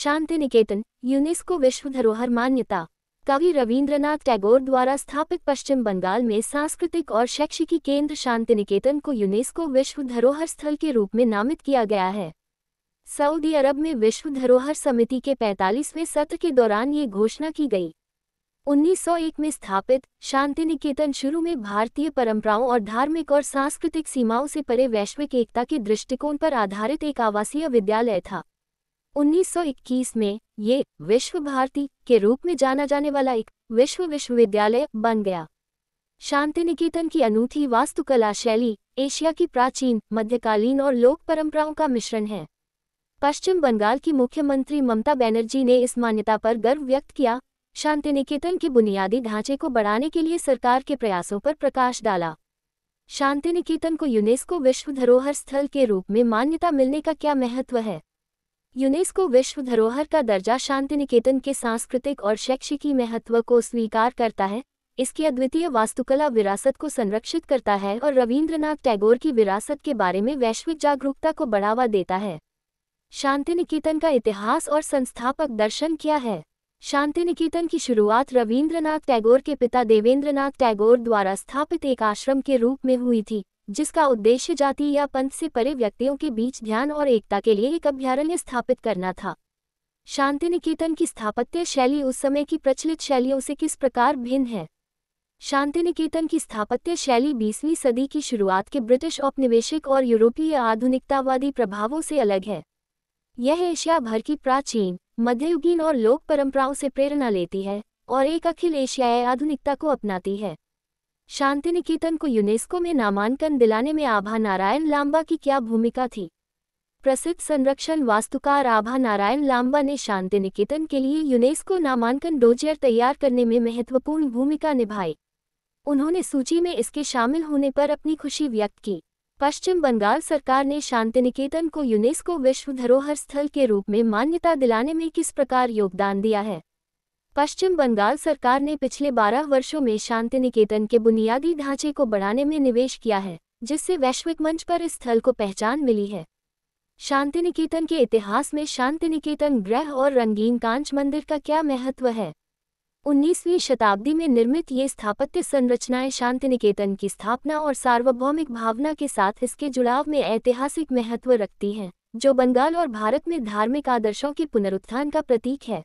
शांति निकेतन UNESCO विश्व धरोहर मान्यता कवि रविंद्रनाथ टैगोर द्वारा स्थापित पश्चिम बंगाल में सांस्कृतिक और शैक्षिकी केंद्र शांति निकेतन को यूनेस्को विश्व धरोहर स्थल के रूप में नामित किया गया है सऊदी अरब में विश्व धरोहर समिति के 45वें सत्र के दौरान ये घोषणा की गई 1901 में स्थापित शांति निकेतन शुरू में भारतीय परंपराओं और धार्मिक और सांस्कृतिक सीमाओं से परे वैश्विक एकता के दृष्टिकोण पर आधारित एक आवासीय विद्यालय था 1921 में ये विश्व भारती के रूप में जाना जाने वाला एक विश्व विश्वविद्यालय बन गया शांति निकेतन की अनूठी वास्तुकला शैली एशिया की प्राचीन मध्यकालीन और लोक परंपराओं का मिश्रण है पश्चिम बंगाल की मुख्यमंत्री ममता बनर्जी ने इस मान्यता पर गर्व व्यक्त किया शांति निकेतन के बुनियादी ढांचे को बढ़ाने के लिए सरकार के प्रयासों पर प्रकाश डाला शांति निकेतन को यूनेस्को विश्व धरोहर स्थल के रूप में मान्यता मिलने का क्या महत्व है यूनेस्को विश्व धरोहर का दर्जा शांति निकेतन के सांस्कृतिक और शैक्षिकी महत्व को स्वीकार करता है इसकी अद्वितीय वास्तुकला विरासत को संरक्षित करता है और रवींद्रनाथ टैगोर की विरासत के बारे में वैश्विक जागरूकता को बढ़ावा देता है शांति निकेतन का इतिहास और संस्थापक दर्शन क्या है शांति निकेतन की शुरुआत रवींद्रनाथ टैगोर के पिता देवेंद्रनाथ टैगोर द्वारा स्थापित एक आश्रम के रूप में हुई थी जिसका उद्देश्य जाति या पंथ से परे व्यक्तियों के बीच ध्यान और एकता के लिए एक अभ्यारण्य स्थापित करना था शांति निकेतन की स्थापत्य शैली उस समय की प्रचलित शैलियों से किस प्रकार भिन्न है शांति निकेतन की स्थापत्य शैली बीसवीं सदी की शुरुआत के ब्रिटिश औपनिवेशिक और यूरोपीय आधुनिकतावादी प्रभावों से अलग है यह एशिया भर की प्राचीन मध्ययुगीन और लोक परंपराओं से प्रेरणा लेती है और एक अखिल एशियाई आधुनिकता को अपनाती है शांति निकेतन को यूनेस्को में नामांकन दिलाने में आभा नारायण लांबा की क्या भूमिका थी प्रसिद्ध संरक्षण वास्तुकार आभा नारायण लांबा ने शांति निकेतन के लिए यूनेस्को नामांकन डोजियर तैयार करने में महत्वपूर्ण भूमिका निभाई उन्होंने सूची में इसके शामिल होने पर अपनी खुशी व्यक्त की पश्चिम बंगाल सरकार ने शांति निकेतन को यूनेस्को विश्व धरोहर स्थल के रूप में मान्यता दिलाने में किस प्रकार योगदान दिया है पश्चिम बंगाल सरकार ने पिछले 12 वर्षों में शांति निकेतन के बुनियादी ढांचे को बढ़ाने में निवेश किया है जिससे वैश्विक मंच पर इस स्थल को पहचान मिली है शांति निकेतन के इतिहास में शांति निकेतन ग्रह और रंगीन कांच मंदिर का क्या महत्व है 19वीं शताब्दी में निर्मित ये स्थापत्य संरचनाएं शांति निकेतन की स्थापना और सार्वभौमिक भावना के साथ इसके जुड़ाव में ऐतिहासिक महत्व रखती हैं जो बंगाल और भारत में धार्मिक आदर्शों के पुनरुत्थान का प्रतीक है